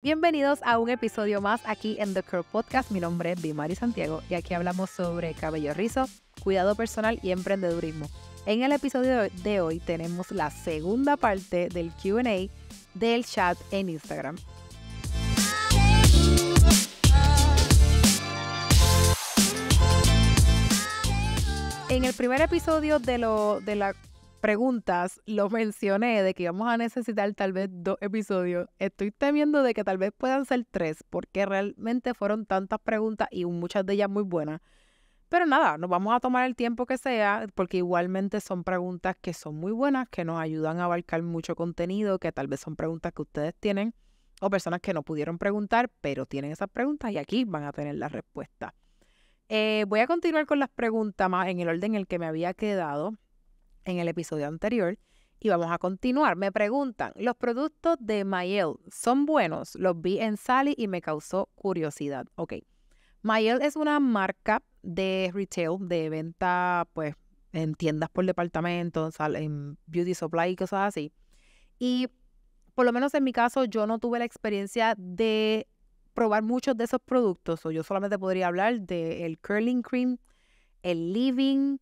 Bienvenidos a un episodio más aquí en The Curl Podcast. Mi nombre es Bimari Santiago y aquí hablamos sobre cabello rizo, cuidado personal y emprendedurismo. En el episodio de hoy tenemos la segunda parte del QA del chat en Instagram. En el primer episodio de, lo, de la preguntas lo mencioné de que íbamos a necesitar tal vez dos episodios. Estoy temiendo de que tal vez puedan ser tres, porque realmente fueron tantas preguntas y muchas de ellas muy buenas. Pero nada, nos vamos a tomar el tiempo que sea, porque igualmente son preguntas que son muy buenas, que nos ayudan a abarcar mucho contenido, que tal vez son preguntas que ustedes tienen o personas que no pudieron preguntar, pero tienen esas preguntas y aquí van a tener la respuesta. Eh, voy a continuar con las preguntas más en el orden en el que me había quedado en el episodio anterior y vamos a continuar. Me preguntan, ¿los productos de Mayel son buenos? Los vi en Sally y me causó curiosidad. Ok. Mayel es una marca de retail, de venta, pues, en tiendas por departamento, en beauty supply y cosas así. Y por lo menos en mi caso, yo no tuve la experiencia de probar muchos de esos productos. O yo solamente podría hablar del curling cream, el living,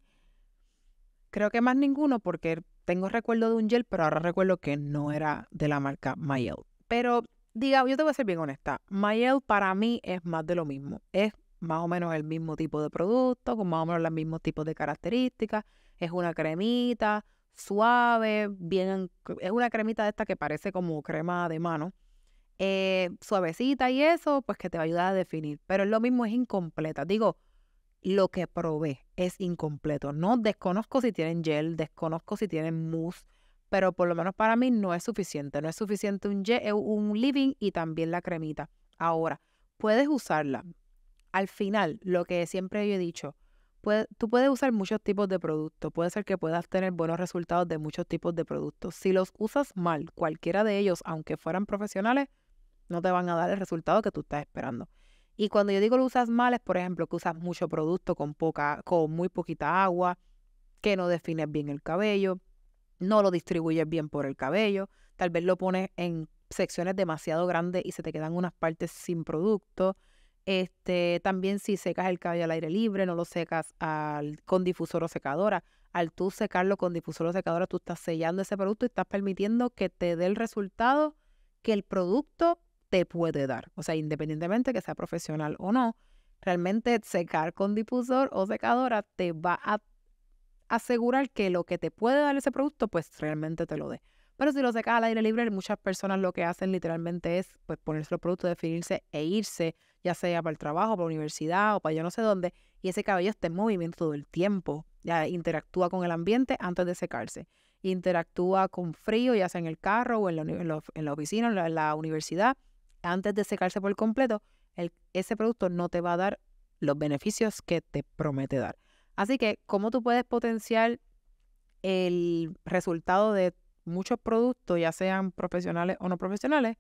Creo que más ninguno porque tengo recuerdo de un gel, pero ahora recuerdo que no era de la marca Mayel. Pero diga, yo te voy a ser bien honesta, Mayel para mí es más de lo mismo. Es más o menos el mismo tipo de producto, con más o menos los mismos tipos de características. Es una cremita suave, bien, es una cremita de esta que parece como crema de mano. Eh, suavecita y eso, pues que te va a ayudar a definir. Pero es lo mismo, es incompleta. Digo, lo que probé es incompleto. No desconozco si tienen gel, desconozco si tienen mousse, pero por lo menos para mí no es suficiente. No es suficiente un, gel, eh, un living y también la cremita. Ahora, puedes usarla. Al final, lo que siempre yo he dicho, tú puedes usar muchos tipos de productos. Puede ser que puedas tener buenos resultados de muchos tipos de productos. Si los usas mal, cualquiera de ellos, aunque fueran profesionales, no te van a dar el resultado que tú estás esperando. Y cuando yo digo lo usas mal es, por ejemplo, que usas mucho producto con, poca, con muy poquita agua, que no defines bien el cabello, no lo distribuyes bien por el cabello, tal vez lo pones en secciones demasiado grandes y se te quedan unas partes sin producto. Este, también si secas el cabello al aire libre, no lo secas al, con difusor o secadora. Al tú secarlo con difusor o secadora, tú estás sellando ese producto y estás permitiendo que te dé el resultado que el producto te puede dar. O sea, independientemente que sea profesional o no, realmente secar con difusor o secadora te va a asegurar que lo que te puede dar ese producto, pues realmente te lo dé. Pero si lo secas al aire libre, muchas personas lo que hacen literalmente es pues, ponerse los productos, definirse e irse, ya sea para el trabajo, para la universidad o para yo no sé dónde, y ese cabello está en movimiento todo el tiempo. Ya interactúa con el ambiente antes de secarse. Interactúa con frío, ya sea en el carro o en la, oficina, en la universidad antes de secarse por completo, ese producto no te va a dar los beneficios que te promete dar. Así que, ¿cómo tú puedes potenciar el resultado de muchos productos, ya sean profesionales o no profesionales?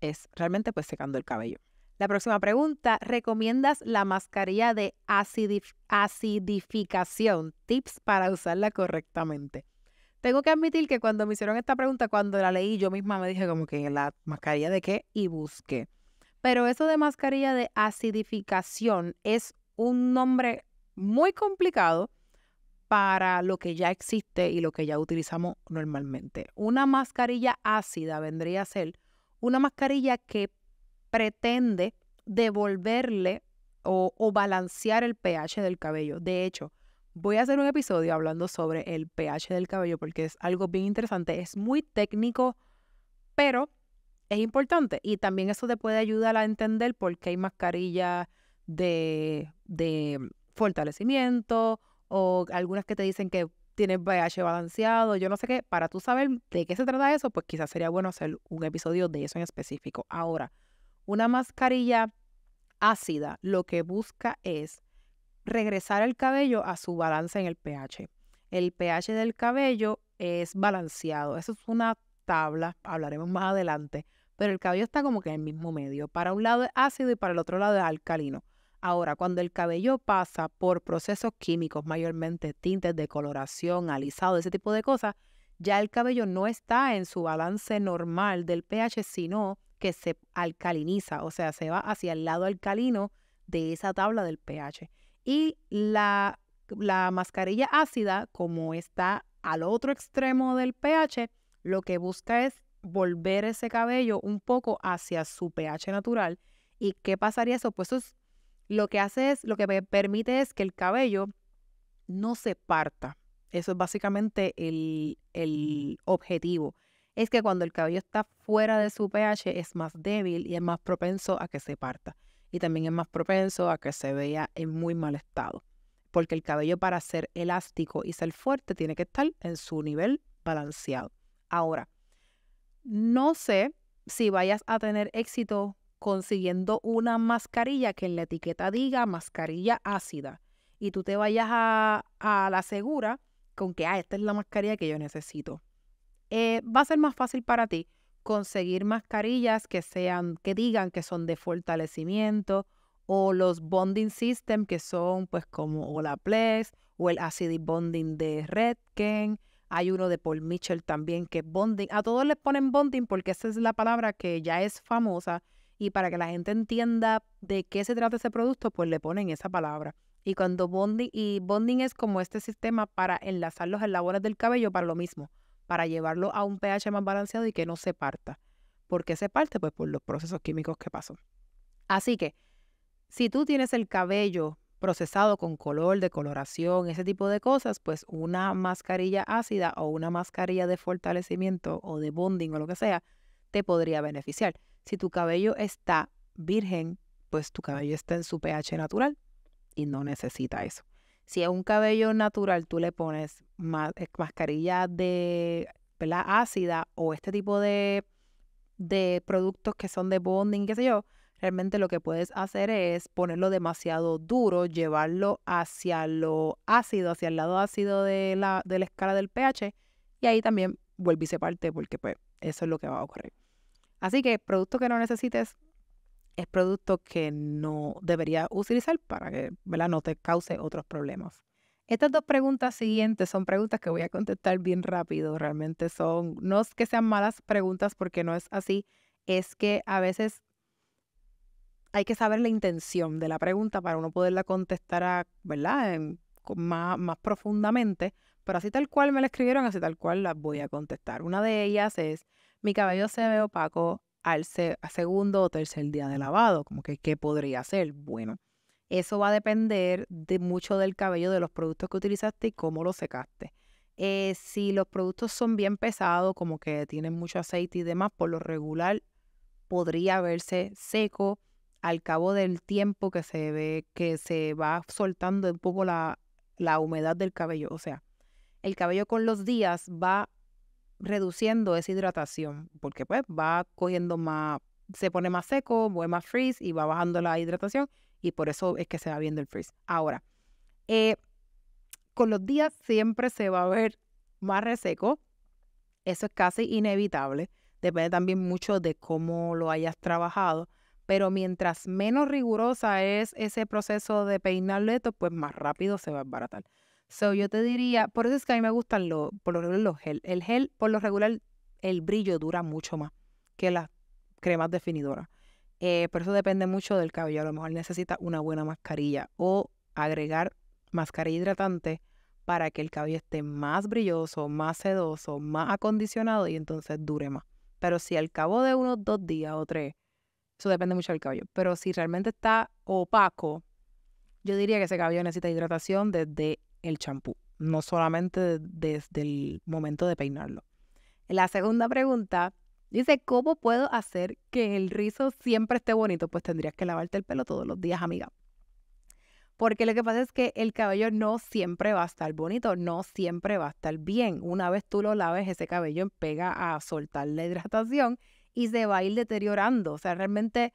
Es realmente pues secando el cabello. La próxima pregunta, ¿recomiendas la mascarilla de acidificación? Tips para usarla correctamente. Tengo que admitir que cuando me hicieron esta pregunta, cuando la leí, yo misma me dije como que la mascarilla de qué y busqué. Pero eso de mascarilla de acidificación es un nombre muy complicado para lo que ya existe y lo que ya utilizamos normalmente. Una mascarilla ácida vendría a ser una mascarilla que pretende devolverle o, o balancear el pH del cabello. De hecho, Voy a hacer un episodio hablando sobre el pH del cabello porque es algo bien interesante, es muy técnico, pero es importante y también eso te puede ayudar a entender por qué hay mascarillas de, de fortalecimiento o algunas que te dicen que tienen pH balanceado, yo no sé qué, para tú saber de qué se trata eso, pues quizás sería bueno hacer un episodio de eso en específico. Ahora, una mascarilla ácida lo que busca es regresar el cabello a su balance en el pH. El pH del cabello es balanceado. Eso es una tabla, hablaremos más adelante, pero el cabello está como que en el mismo medio. Para un lado es ácido y para el otro lado es alcalino. Ahora, cuando el cabello pasa por procesos químicos, mayormente tintes de coloración, alisado, ese tipo de cosas, ya el cabello no está en su balance normal del pH, sino que se alcaliniza, o sea, se va hacia el lado alcalino de esa tabla del pH. Y la, mascarilla ácida, como está al otro extremo del pH, lo que busca es volver ese cabello un poco hacia su pH natural. ¿Y qué pasaría eso? Pues eso lo que hace es, lo que permite es que el cabello no se parta. Eso es básicamente el, el, objetivo. Es que cuando el cabello está fuera de su pH es más débil y es más propenso a que se parta y también es más propenso a que se vea en muy mal estado, porque el cabello para ser elástico y ser fuerte tiene que estar en su nivel balanceado. Ahora, no sé si vayas a tener éxito consiguiendo una mascarilla que en la etiqueta diga mascarilla ácida y tú te vayas a, la segura con que, ah, esta es la mascarilla que yo necesito. Eh, va a ser más fácil para ti conseguir mascarillas que sean, que digan que son de fortalecimiento, o los bonding systems que son pues como la Plex, o el acid Bonding de Redken, hay uno de Paul Mitchell también que es bonding. A todos les ponen bonding porque esa es la palabra que ya es famosa y para que la gente entienda de qué se trata ese producto, pues le ponen esa palabra. Y cuando bonding y bonding es como este sistema para enlazar los eslabones del cabello para lo mismo para llevarlo a un pH más balanceado y que no se parta. ¿Por qué se parte? Pues por los procesos químicos que pasan. Así que, si tú tienes el cabello procesado con color, coloración, ese tipo de cosas, pues una mascarilla ácida o una mascarilla de fortalecimiento o de bonding o lo que sea, te podría beneficiar. Si tu cabello está virgen, pues tu cabello está en su pH natural y no necesita eso. Si es un cabello natural, tú le pones eh, mascarilla de la ácida o este tipo de, productos que son de bonding, qué sé yo, realmente lo que puedes hacer es ponerlo demasiado duro, llevarlo hacia lo ácido, hacia el lado ácido de la, escala del pH y ahí también vuelve parte porque pues eso es lo que va a ocurrir. Así que productos que no necesites, es producto que no debería utilizar para que no te cause otros problemas. Estas dos preguntas siguientes son preguntas que voy a contestar bien rápido. Realmente son, no es que sean malas preguntas porque no es así, es que a veces hay que saber la intención de la pregunta para uno poderla contestar a, ¿verdad? más, más profundamente, pero así tal cual me la escribieron, así tal cual las voy a contestar. Una de ellas es, mi cabello se ve opaco al segundo o tercer día de lavado, como que qué podría hacer. Bueno, eso va a depender de mucho del cabello, de los productos que utilizaste y cómo lo secaste. Eh, si los productos son bien pesados, como que tienen mucho aceite y demás, por lo regular podría verse seco al cabo del tiempo que se ve que se va soltando un poco la, la humedad del cabello. O sea, el cabello con los días va reduciendo esa hidratación, porque pues va cogiendo más, se pone más seco, vuelve más freeze y va bajando la hidratación y por eso es que se va viendo el freeze. Ahora, eh, con los días siempre se va a ver más reseco, eso es casi inevitable, depende también mucho de cómo lo hayas trabajado, pero mientras menos rigurosa es ese proceso de peinar esto, pues más rápido se va a embaratar. So, yo te diría, por eso es que a mí me gustan los por lo regular los gel. El gel, por lo regular, el brillo dura mucho más que las cremas definidoras. Eh, pero eso depende mucho del cabello. A lo mejor necesita una buena mascarilla o agregar mascarilla hidratante para que el cabello esté más brilloso, más sedoso, más acondicionado y entonces dure más. Pero si al cabo de unos dos días o tres, eso depende mucho del cabello, pero si realmente está opaco, yo diría que ese cabello necesita hidratación desde el champú, no solamente desde el momento de peinarlo. La segunda pregunta dice, ¿cómo puedo hacer que el rizo siempre esté bonito? Pues tendrías que lavarte el pelo todos los días, amiga. Porque lo que pasa es que el cabello no siempre va a estar bonito, no siempre va a estar bien. Una vez tú lo laves, ese cabello pega a soltar la hidratación y se va a ir deteriorando. O sea, realmente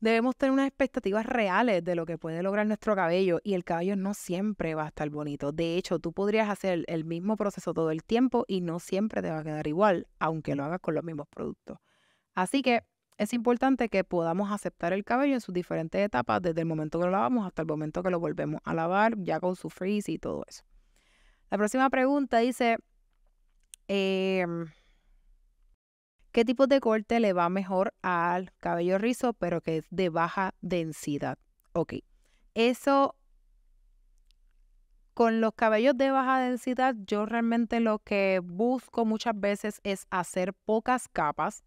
debemos tener unas expectativas reales de lo que puede lograr nuestro cabello y el cabello no siempre va a estar bonito. De hecho, tú podrías hacer el mismo proceso todo el tiempo y no siempre te va a quedar igual, aunque lo hagas con los mismos productos. Así que es importante que podamos aceptar el cabello en sus diferentes etapas, desde el momento que lo lavamos hasta el momento que lo volvemos a lavar, ya con su frizz y todo eso. La próxima pregunta dice, em, qué tipo de corte le va mejor al cabello rizo, pero que es de baja densidad. Ok, eso con los cabellos de baja densidad, yo realmente lo que busco muchas veces es hacer pocas capas,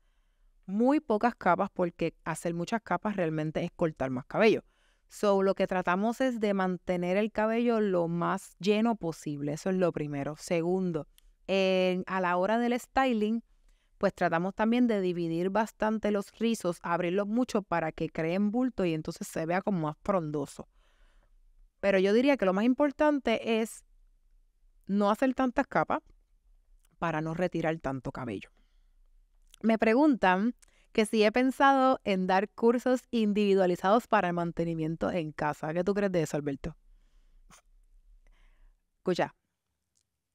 muy pocas capas, porque hacer muchas capas realmente es cortar más cabello. So, lo que tratamos es de mantener el cabello lo más lleno posible. Eso es lo primero. Segundo, a la hora del styling, pues tratamos también de dividir bastante los rizos, abrirlos mucho para que creen bulto y entonces se vea como más frondoso. Pero yo diría que lo más importante es no hacer tantas capas para no retirar tanto cabello. Me preguntan que si he pensado en dar cursos individualizados para el mantenimiento en casa. ¿Qué tú crees de eso, Alberto? Escucha,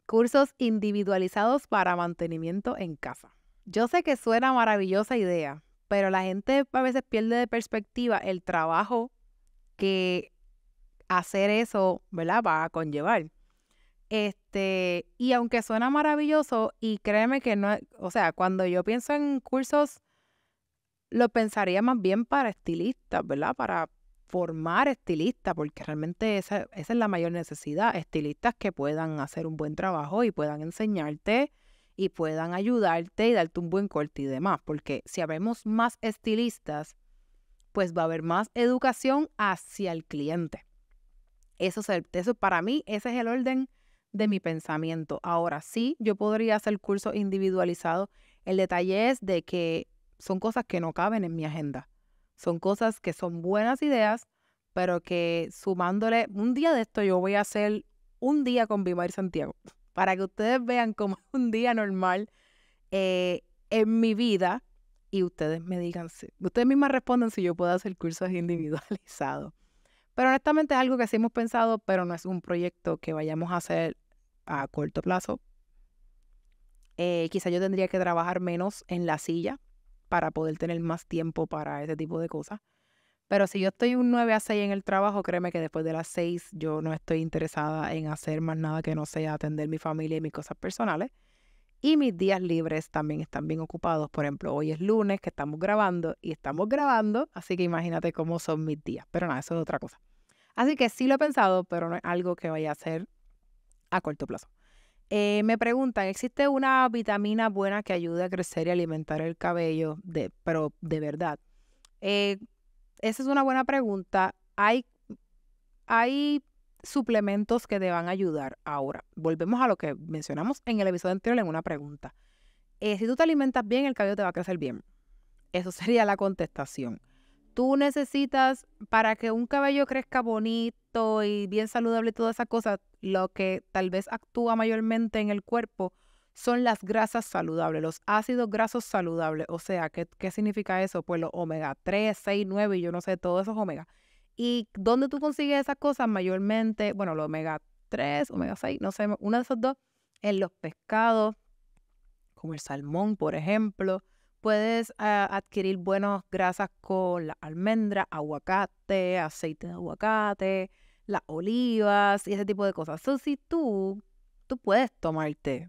cursos individualizados para mantenimiento en casa. Yo sé que suena maravillosa idea, pero la gente a veces pierde de perspectiva el trabajo que hacer eso, ¿verdad? Va a conllevar. Este, y aunque suena maravilloso, y créeme que no, o sea, cuando yo pienso en cursos, lo pensaría más bien para estilistas, ¿verdad? Para formar estilistas, porque realmente esa, esa es la mayor necesidad, estilistas que puedan hacer un buen trabajo y puedan enseñarte y puedan ayudarte y darte un buen corte y demás, porque si habemos más estilistas, pues va a haber más educación hacia el cliente. Eso, es el, eso para mí, ese es el orden de mi pensamiento. Ahora sí, yo podría hacer curso individualizado El detalle es de que son cosas que no caben en mi agenda. Son cosas que son buenas ideas, pero que sumándole, un día de esto yo voy a hacer un día con Viva y Santiago para que ustedes vean cómo es un día normal eh, en mi vida y ustedes me digan, si, ustedes mismas responden si yo puedo hacer cursos individualizados. Pero honestamente es algo que sí hemos pensado, pero no es un proyecto que vayamos a hacer a corto plazo. Eh, quizá yo tendría que trabajar menos en la silla para poder tener más tiempo para ese tipo de cosas. Pero si yo estoy un 9 a 6 en el trabajo, créeme que después de las 6 yo no estoy interesada en hacer más nada que no sea atender mi familia y mis cosas personales. Y mis días libres también están bien ocupados. Por ejemplo, hoy es lunes que estamos grabando y estamos grabando, así que imagínate cómo son mis días. Pero nada, eso es otra cosa. Así que sí lo he pensado, pero no es algo que vaya a hacer a corto plazo. Eh, me preguntan, ¿existe una vitamina buena que ayude a crecer y alimentar el cabello? De, pero de verdad. Eh, esa es una buena pregunta. Hay, hay suplementos que te van a ayudar. Ahora, volvemos a lo que mencionamos en el episodio anterior en una pregunta. Eh, si tú te alimentas bien, el cabello te va a crecer bien. Eso sería la contestación. Tú necesitas, para que un cabello crezca bonito y bien saludable y todas esas cosas, lo que tal vez actúa mayormente en el cuerpo son las grasas saludables, los ácidos grasos saludables. O sea, ¿qué, significa eso? Pues los omega 3, 6, 9 y yo no sé, todos esos omega. ¿Y dónde tú consigues esas cosas? Mayormente, bueno, los omega 3, omega 6, no sé, uno de esos dos, en los pescados, como el salmón, por ejemplo. Puedes ah, adquirir buenas grasas con la almendra, aguacate, aceite de aguacate, las olivas y ese tipo de cosas. Así si tú, tú puedes tomarte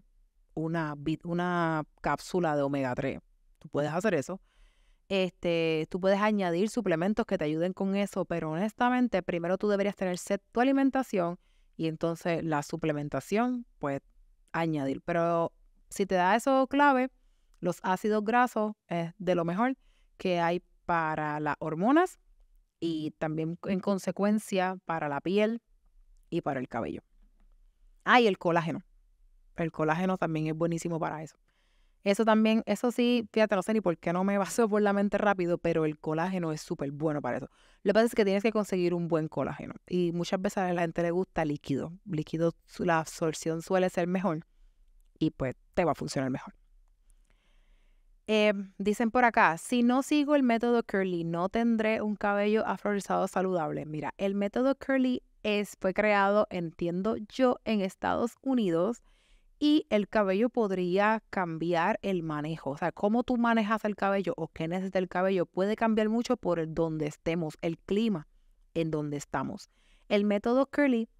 una, cápsula de omega 3. Tú puedes hacer eso. Este, tú puedes añadir suplementos que te ayuden con eso, pero honestamente, primero tú deberías tener set tu alimentación y entonces la suplementación, pues añadir. Pero si te da eso clave, los ácidos grasos es de lo mejor que hay para las hormonas y también en consecuencia para la piel y para el cabello. hay ah, el colágeno. El colágeno también es buenísimo para eso. Eso también, eso sí, fíjate, no sé ni por qué no me pasó por la mente rápido, pero el colágeno es súper bueno para eso. Lo que pasa es que tienes que conseguir un buen colágeno. Y muchas veces a la gente le gusta líquido. Líquido, la absorción suele ser mejor. Y pues te va a funcionar mejor. Em, dicen por acá, si no sigo el método Curly, no tendré un cabello afrorizado saludable. Mira, el método Curly es, fue creado, entiendo yo, en Estados Unidos y el cabello podría cambiar el manejo. O sea, cómo tú manejas el cabello o qué necesita el cabello puede cambiar mucho por donde estemos, el clima en donde estamos. El método Curly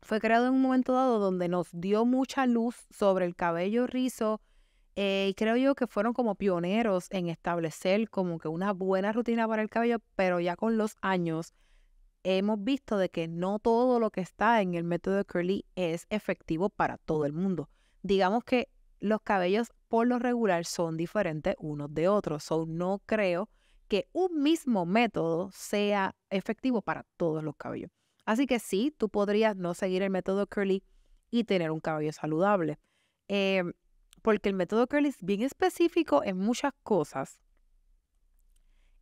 fue creado en un momento dado donde nos dio mucha luz sobre el cabello rizo. Eh, y creo yo que fueron como pioneros en establecer como que una buena rutina para el cabello, pero ya con los años hemos visto de que no todo lo que está en el método Curly es efectivo para todo el mundo. Digamos que los cabellos por lo regular son diferentes unos de otros, so no creo que un mismo método sea efectivo para todos los cabellos. Así que sí, tú podrías no seguir el método Curly y tener un cabello saludable. Em, porque el método Curly es bien específico en muchas cosas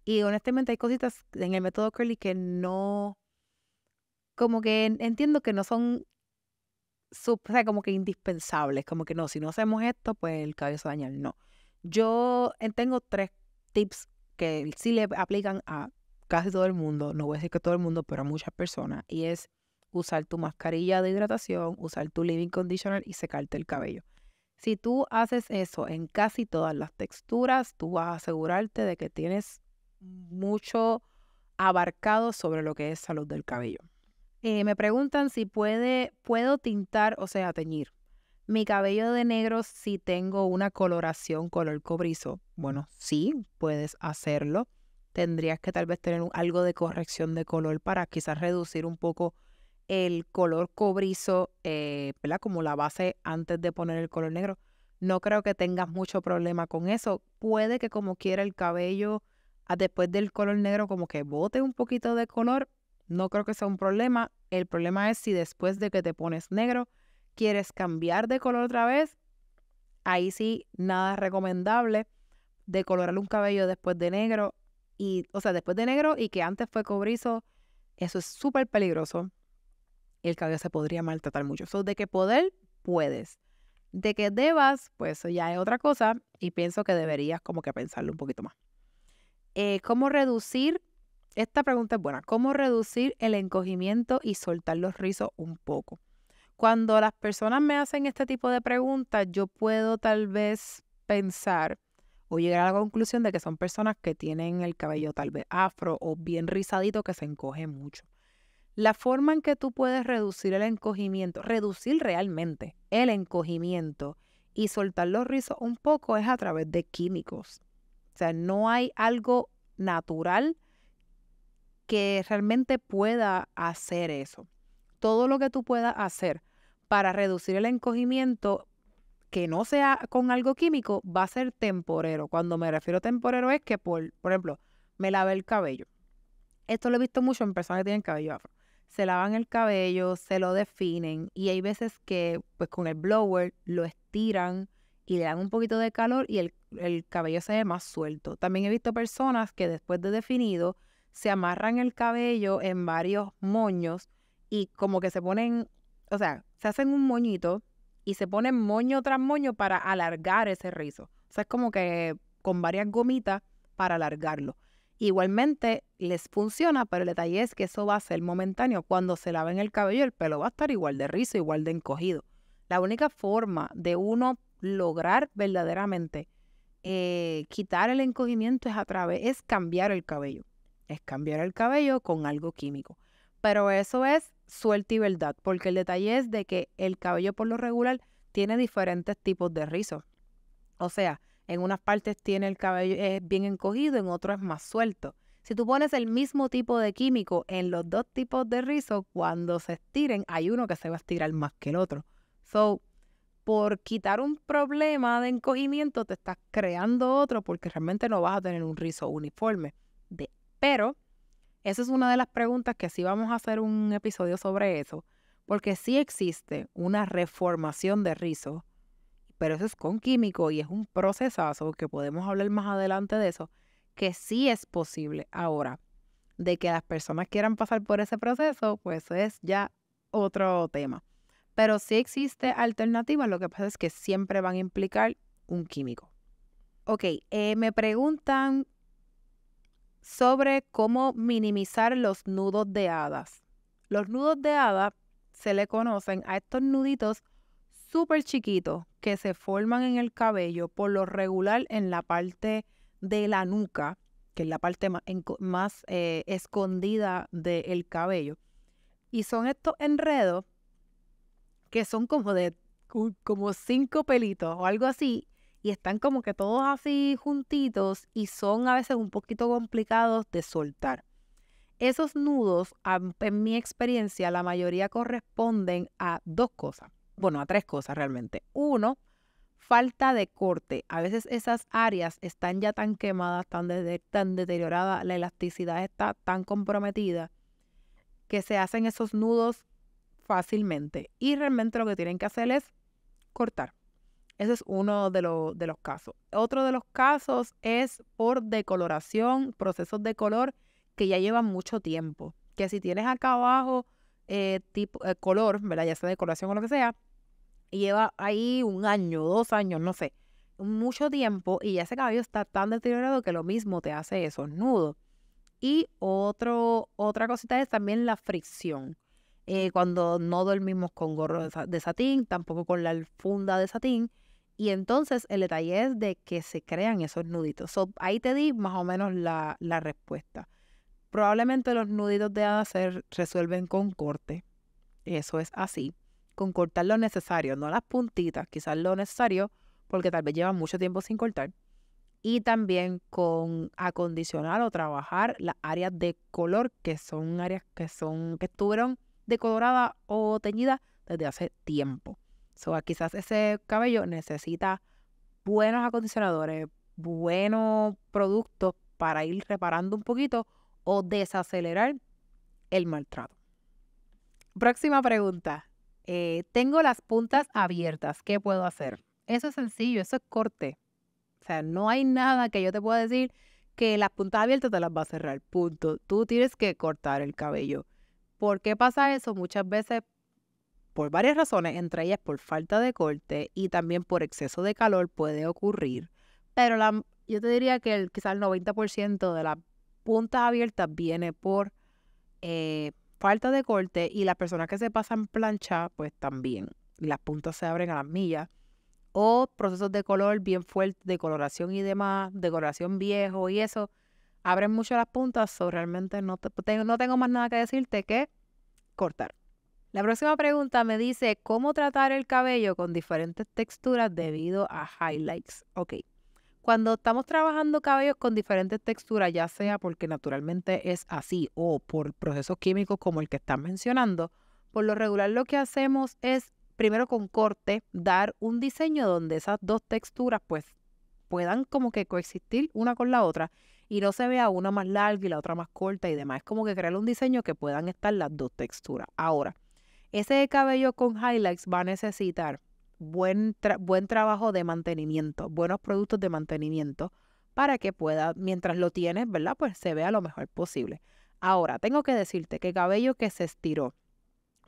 y honestamente hay cositas en el método Curly que no, como que entiendo que no son o sea, como que indispensables, como que no, si no hacemos esto, pues el cabello se daña. No. Yo eh, tengo tres tips que sí le aplican a casi todo el mundo, no voy a decir que todo el mundo, pero a muchas personas, y es usar tu mascarilla de hidratación, usar tu living conditioner y secarte el cabello. Si tú haces eso en casi todas las texturas, tú vas a asegurarte de que tienes mucho abarcado sobre lo que es salud del cabello. Eh, me preguntan si puede, puedo tintar, o sea, teñir mi cabello de negro si tengo una coloración color cobrizo. Bueno, sí, puedes hacerlo. Tendrías que tal vez tener algo de corrección de color para quizás reducir un poco el color cobrizo, eh, Como la base antes de poner el color negro. No creo que tengas mucho problema con eso. Puede que como quiera el cabello después del color negro como que bote un poquito de color, no creo que sea un problema. El problema es si después de que te pones negro quieres cambiar de color otra vez, ahí sí nada recomendable de colorar un cabello después de negro y, o sea, después de negro y que antes fue cobrizo, eso es súper peligroso. El cabello se podría maltratar mucho. de que poder, puedes. De que debas, pues ya es otra cosa y pienso que deberías como que pensarlo un poquito más. Eh, ¿cómo reducir? Esta pregunta es buena. ¿Cómo reducir el encogimiento y soltar los rizos un poco? Cuando las personas me hacen este tipo de preguntas, yo puedo tal vez pensar o llegar a la conclusión de que son personas que tienen el cabello tal vez afro o bien rizadito que se encoge mucho. La forma en que tú puedes reducir el encogimiento, reducir realmente el encogimiento y soltar los rizos un poco es a través de químicos. O sea, no hay algo natural que realmente pueda hacer eso. Todo lo que tú puedas hacer para reducir el encogimiento que no sea con algo químico va a ser temporero. Cuando me refiero a temporero es que, por, por ejemplo, me lavé el cabello. Esto lo he visto mucho en personas que tienen cabello afro. Se lavan el cabello, se lo definen y hay veces que pues con el blower lo estiran y le dan un poquito de calor y el el cabello se ve más suelto. También he visto personas que después de definido se amarran el cabello en varios moños y como que se ponen, o sea, se hacen un moñito y se ponen moño tras moño para alargar ese rizo. O sea, es como que con varias gomitas para alargarlo. Igualmente les funciona, pero el detalle es que eso va a ser momentáneo. Cuando se laven el cabello, el pelo va a estar igual de rizo, igual de encogido. La única forma de uno lograr verdaderamente eh, quitar el encogimiento es a través, es cambiar el cabello. Es cambiar el cabello con algo químico. Pero eso es suerte y verdad, porque el detalle es de que el cabello por lo regular tiene diferentes tipos de rizos. O sea, en unas partes tiene el cabello bien encogido, en otras es más suelto. Si tú pones el mismo tipo de químico en los dos tipos de rizos, cuando se estiren, hay uno que se va a estirar más que el otro. So, por quitar un problema de encogimiento te estás creando otro porque realmente no vas a tener un rizo uniforme. pero esa es una de las preguntas que sí vamos a hacer un episodio sobre eso, porque sí existe una reformación de rizo, pero eso es con químico y es un procesazo que podemos hablar más adelante de eso, que sí es posible. Ahora, de que las personas quieran pasar por ese proceso, pues es ya otro tema. Pero si existe alternativa, lo que pasa es que siempre van a implicar un químico. Ok, eh, me preguntan sobre cómo minimizar los nudos de hadas. Los nudos de hadas se le conocen a estos nuditos súper chiquitos que se forman en el cabello, por lo regular en la parte de la nuca, que es la parte más, eh, escondida del cabello. Y son estos enredos que son como de como cinco pelitos o algo así, y están como que todos así juntitos y son a veces un poquito complicados de soltar. Esos nudos, en mi experiencia, la mayoría corresponden a dos cosas, bueno, a tres cosas realmente. Uno, falta de corte. A veces esas áreas están ya tan quemadas, tan, tan deterioradas, la elasticidad está tan comprometida que se hacen esos nudos fácilmente. Y realmente lo que tienen que hacer es cortar. Ese es uno de, los casos. Otro de los casos es por decoloración, procesos de color que ya llevan mucho tiempo. Que si tienes acá abajo eh, tipo, eh, color, ¿verdad? ya sea decoloración o lo que sea, lleva ahí un año, dos años, no sé, mucho tiempo y ya ese cabello está tan deteriorado que lo mismo te hace esos nudos. Y otro, otra cosita es también la fricción. Eh, cuando no dormimos con gorro de satín, tampoco con la funda de satín. Y entonces el detalle es de que se crean esos nuditos. ahí te di más o menos la, respuesta. Probablemente los nuditos de se resuelven con corte. Eso es así. Con cortar lo necesario, no las puntitas, quizás lo necesario, porque tal vez llevan mucho tiempo sin cortar. Y también con acondicionar o trabajar las áreas de color, que son áreas que son, que estuvieron decolorada o teñida desde hace tiempo. So, ah, quizás ese cabello necesita buenos acondicionadores, buenos productos para ir reparando un poquito o desacelerar el maltrato. Próxima pregunta. Eh, tengo las puntas abiertas. ¿Qué puedo hacer? Eso es sencillo, eso es corte. O sea, no hay nada que yo te pueda decir que las puntas abiertas te las va a cerrar. Punto. Tú tienes que cortar el cabello. ¿Por qué pasa eso? Muchas veces por varias razones, entre ellas por falta de corte y también por exceso de calor puede ocurrir. Pero yo te diría que el, quizás el 90% de las puntas abiertas viene por eh, falta de corte y las personas que se pasan plancha, pues también. Las puntas se abren a las millas. O procesos de color bien fuerte, de coloración y demás, decoración viejo y eso abren mucho las puntas, o realmente no, tengo, no tengo más nada que decirte que cortar. La próxima pregunta me dice, ¿cómo tratar el cabello con diferentes texturas debido a highlights? Ok, cuando estamos trabajando cabellos con diferentes texturas, ya sea porque naturalmente es así o por procesos químicos como el que están mencionando, por lo regular lo que hacemos es primero con corte dar un diseño donde esas dos texturas pues puedan como que coexistir una con la otra y no se vea una más larga y la otra más corta y demás. Es como que crear un diseño que puedan estar las dos texturas. Ahora, ese cabello con highlights va a necesitar buen, buen trabajo de mantenimiento, buenos productos de mantenimiento para que pueda, mientras lo tienes, ¿verdad? Pues se vea lo mejor posible. Ahora, tengo que decirte que cabello que se estiró,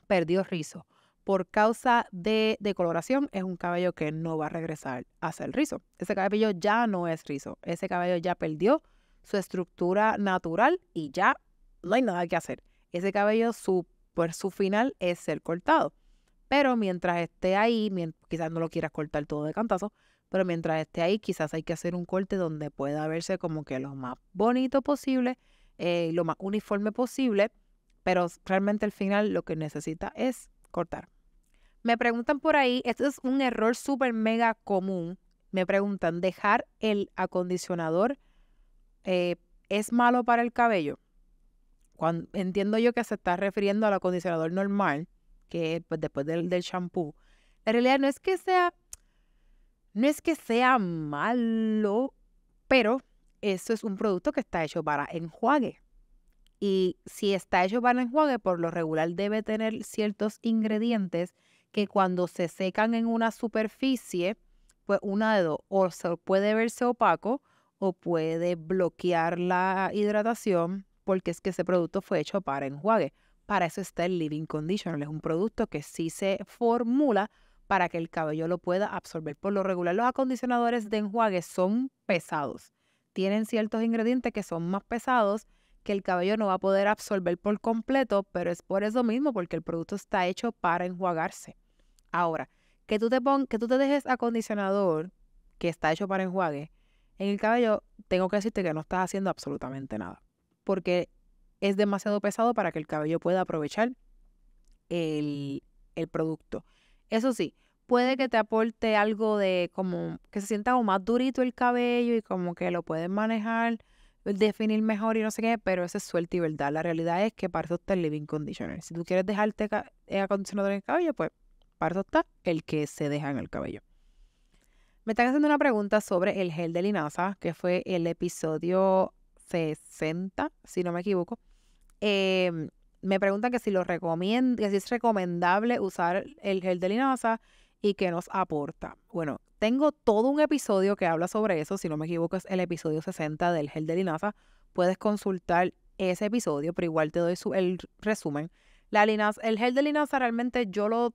perdió rizo, por causa de decoloración, es un cabello que no va a regresar a ser rizo. Ese cabello ya no es rizo, ese cabello ya perdió su estructura natural y ya no hay nada que hacer. Ese cabello, su, su final es ser cortado. Pero mientras esté ahí, quizás no lo quieras cortar todo de cantazo, pero mientras esté ahí, quizás hay que hacer un corte donde pueda verse como que lo más bonito posible, eh, lo más uniforme posible, pero realmente al final lo que necesita es cortar. Me preguntan por ahí, esto es un error súper mega común, me preguntan, ¿dejar el acondicionador eh, es malo para el cabello, entiendo yo que se está refiriendo al acondicionador normal, que pues, después del, shampoo, En realidad no es que sea, no es que sea malo, pero eso es un producto que está hecho para enjuague. Y si está hecho para enjuague, por lo regular debe tener ciertos ingredientes que cuando se secan en una superficie, pues una de dos, o se puede verse opaco o puede bloquear la hidratación porque es que ese producto fue hecho para enjuague. Para eso está el Living Conditioner. Es un producto que sí se formula para que el cabello lo pueda absorber. Por lo regular, los acondicionadores de enjuague son pesados. Tienen ciertos ingredientes que son más pesados que el cabello no va a poder absorber por completo, pero es por eso mismo, porque el producto está hecho para enjuagarse. Ahora, que tú te, pongas, que tú te dejes acondicionador que está hecho para enjuague en el cabello, tengo que decirte que no estás haciendo absolutamente nada, porque es demasiado pesado para que el cabello pueda aprovechar el, el producto. Eso sí, puede que te aporte algo de como que se sienta más durito el cabello y como que lo puedes manejar, definir mejor y no sé qué, pero eso es suerte y verdad. La realidad es que para eso está el living conditioner. Si tú quieres dejarte eh, acondicionador en el cabello, pues para eso está el que se deja en el cabello. Me están haciendo una pregunta sobre el gel de linaza, que fue el episodio 60, si no me equivoco. Em, me preguntan que si lo si es recomendable usar el gel de linaza y qué nos aporta. Bueno, tengo todo un episodio que habla sobre eso, si no me equivoco es el episodio 60 del gel de linaza. Puedes consultar ese episodio, pero igual te doy su, el resumen. La el gel de linaza realmente yo lo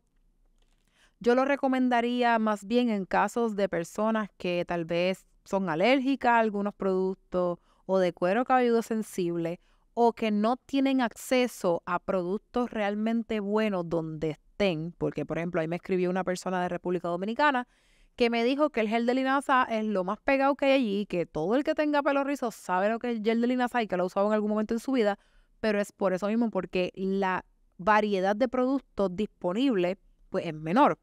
yo lo recomendaría más bien en casos de personas que tal vez son alérgicas a algunos productos o de cuero cabelludo sensible o que no tienen acceso a productos realmente buenos donde estén, porque por ejemplo ahí me escribió una persona de República Dominicana que me dijo que el gel de linaza es lo más pegado que hay allí, que todo el que tenga pelo rizo sabe lo que es el gel de linaza y que lo ha usado en algún momento en su vida, pero es por eso mismo, porque la variedad de productos disponibles pues es menor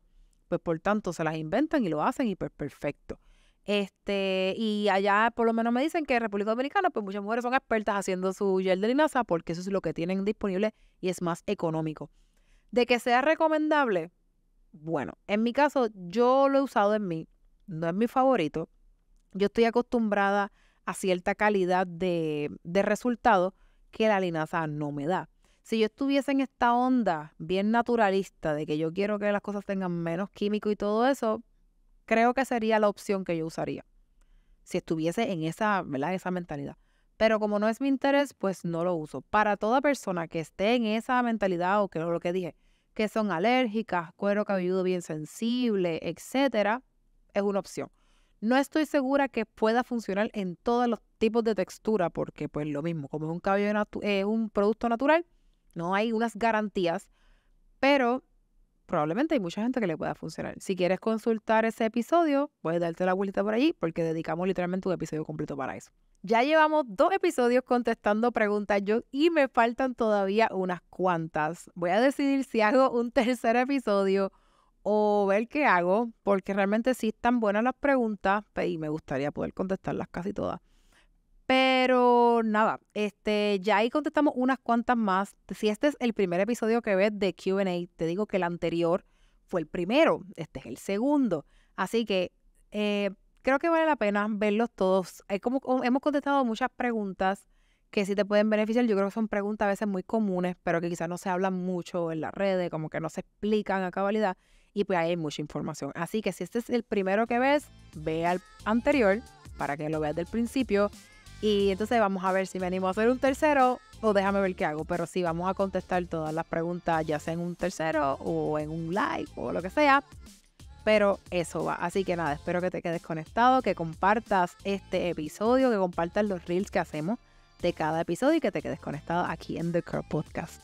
pues por tanto se las inventan y lo hacen y pues perfecto. Este, y allá por lo menos me dicen que en República Dominicana, pues muchas mujeres son expertas haciendo su gel de linaza porque eso es lo que tienen disponible y es más económico. De que sea recomendable, bueno, en mi caso yo lo he usado en mí, no es mi favorito. Yo estoy acostumbrada a cierta calidad de, de resultado que la linaza no me da. Si yo estuviese en esta onda bien naturalista de que yo quiero que las cosas tengan menos químico y todo eso, creo que sería la opción que yo usaría. Si estuviese en esa, esa mentalidad. Pero como no es mi interés, pues no lo uso. Para toda persona que esté en esa mentalidad o que lo que dije, que son alérgicas, cuero cabelludo bien sensible, etcétera, es una opción. No estoy segura que pueda funcionar en todos los tipos de textura, porque pues lo mismo, como es un cabello es eh, un producto natural, no hay unas garantías, pero probablemente hay mucha gente que le pueda funcionar. Si quieres consultar ese episodio, puedes darte la vuelta por allí porque dedicamos literalmente un episodio completo para eso. Ya llevamos dos episodios contestando preguntas yo y me faltan todavía unas cuantas. Voy a decidir si hago un tercer episodio o ver qué hago, porque realmente sí están buenas las preguntas y me gustaría poder contestarlas casi todas. Pero nada, este, ya ahí contestamos unas cuantas más. Si este es el primer episodio que ves de QA, te digo que el anterior fue el primero, este es el segundo. Así que eh, creo que vale la pena verlos todos. como, oh, hemos contestado muchas preguntas que sí te pueden beneficiar. Yo creo que son preguntas a veces muy comunes, pero que quizás no se hablan mucho en las redes, como que no se explican a cabalidad. Y pues ahí hay mucha información. Así que si este es el primero que ves, ve al anterior para que lo veas del principio y entonces vamos a ver si venimos a hacer un tercero o déjame ver qué hago. Pero sí, vamos a contestar todas las preguntas, ya sea en un tercero o en un like o lo que sea. Pero eso va. Así que nada, espero que te quedes conectado, que compartas este episodio, que compartas los reels que hacemos de cada episodio y que te quedes conectado aquí en The Curl Podcast.